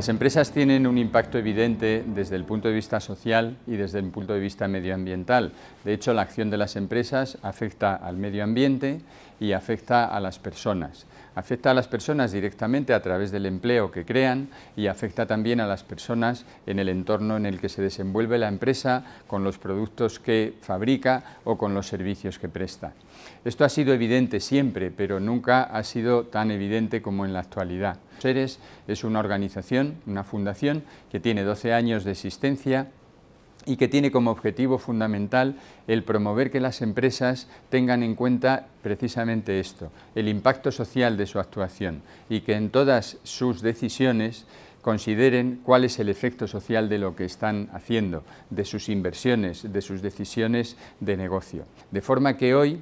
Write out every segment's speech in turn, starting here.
Las empresas tienen un impacto evidente desde el punto de vista social y desde el punto de vista medioambiental. De hecho, la acción de las empresas afecta al medio ambiente y afecta a las personas. Afecta a las personas directamente a través del empleo que crean y afecta también a las personas en el entorno en el que se desenvuelve la empresa, con los productos que fabrica o con los servicios que presta. Esto ha sido evidente siempre, pero nunca ha sido tan evidente como en la actualidad. Seres es una organización, una fundación que tiene 12 años de existencia y que tiene como objetivo fundamental el promover que las empresas tengan en cuenta precisamente esto, el impacto social de su actuación y que en todas sus decisiones consideren cuál es el efecto social de lo que están haciendo, de sus inversiones, de sus decisiones de negocio. De forma que hoy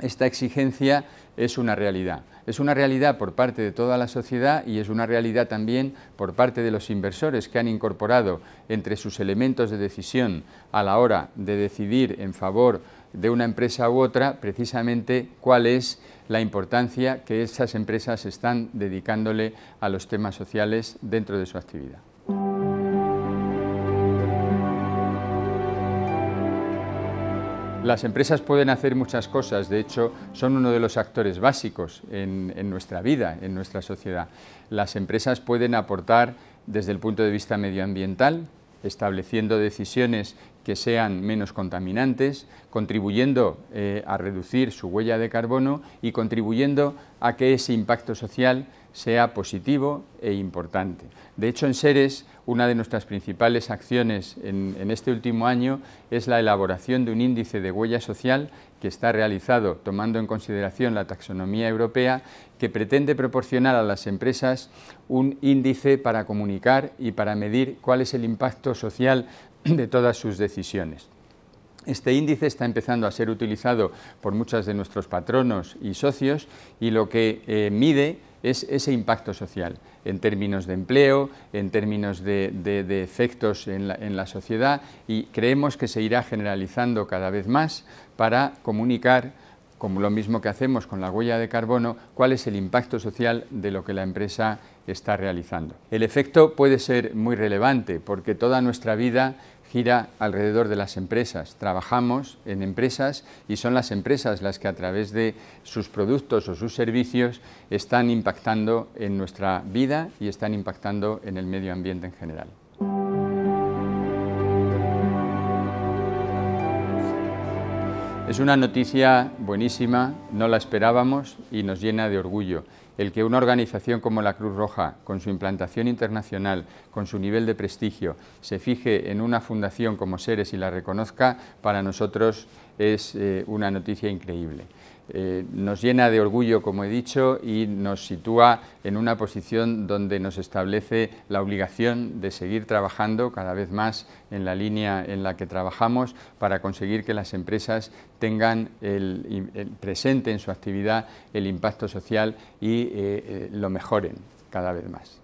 esta exigencia es una realidad. Es una realidad por parte de toda la sociedad y es una realidad también por parte de los inversores que han incorporado entre sus elementos de decisión a la hora de decidir en favor de una empresa u otra precisamente cuál es la importancia que esas empresas están dedicándole a los temas sociales dentro de su actividad. Las empresas pueden hacer muchas cosas, de hecho son uno de los actores básicos en, nuestra vida, en nuestra sociedad. Las empresas pueden aportar desde el punto de vista medioambiental, estableciendo decisiones que sean menos contaminantes, contribuyendo eh, a reducir su huella de carbono y contribuyendo a que ese impacto social sea positivo e importante. De hecho, en Seres, una de nuestras principales acciones en, este último año es la elaboración de un índice de huella social que está realizado tomando en consideración la taxonomía europea que pretende proporcionar a las empresas un índice para comunicar y para medir cuál es el impacto social de todas sus decisiones. Este índice está empezando a ser utilizado por muchos de nuestros patronos y socios y lo que eh, mide es ese impacto social en términos de empleo, en términos de, efectos en la, sociedad y creemos que se irá generalizando cada vez más para comunicar como lo mismo que hacemos con la huella de carbono, cuál es el impacto social de lo que la empresa está realizando. El efecto puede ser muy relevante porque toda nuestra vida gira alrededor de las empresas. Trabajamos en empresas y son las empresas las que a través de sus productos o sus servicios están impactando en nuestra vida y están impactando en el medio ambiente en general. Es una noticia buenísima, no la esperábamos y nos llena de orgullo el que una organización como la Cruz Roja, con su implantación internacional, con su nivel de prestigio, se fije en una fundación como Seres y la reconozca, para nosotros es eh, una noticia increíble. Eh, nos llena de orgullo, como he dicho, y nos sitúa en una posición donde nos establece la obligación de seguir trabajando cada vez más en la línea en la que trabajamos para conseguir que las empresas tengan presente en su actividad el impacto social y eh, eh, lo mejoren cada vez más.